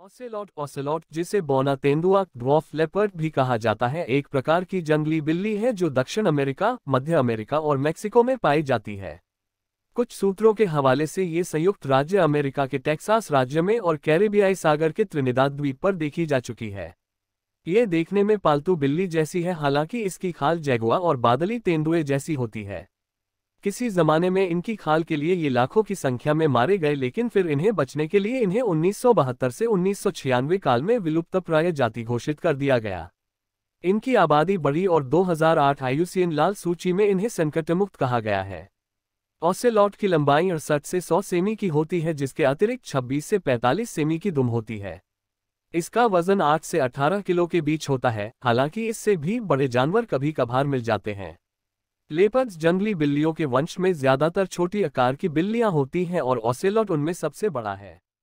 ऑसेलॉट ऑसेलॉट जिसे बोना तेंदुआ ड्रॉफ लेपर्ड भी कहा जाता है एक प्रकार की जंगली बिल्ली है जो दक्षिण अमेरिका मध्य अमेरिका और मेक्सिको में पाई जाती है कुछ सूत्रों के हवाले से ये संयुक्त राज्य अमेरिका के टेक्सास राज्य में और कैरेबियाई सागर के त्रिनिदाद द्वीप पर देखी जा चुकी है ये देखने में पालतू बिल्ली जैसी है हालांकि इसकी खाल जैगुआ और बादली तेंदुए जैसी होती है किसी जमाने में इनकी खाल के लिए ये लाखों की संख्या में मारे गए लेकिन फिर इन्हें बचने के लिए इन्हें उन्नीस से उन्नीस काल में विलुप्तप्राय जाति घोषित कर दिया गया इनकी आबादी बढ़ी और 2008 आयुसीन लाल सूची में इन्हें संकटमुक्त कहा गया है ऑसेलॉट की लंबाई अड़सठ से 100 सेमी की होती है जिसके अतिरिक्त 26 से 45 सेमी की दुम होती है इसका वजन 8 से 18 किलो के बीच होता है हालांकि इससे भी बड़े जानवर कभी कभार मिल जाते हैं लेपर्स जंगली बिल्लियों के वंश में ज्यादातर छोटी आकार की बिल्लियां होती हैं और ऑसेलॉट उनमें सबसे बड़ा है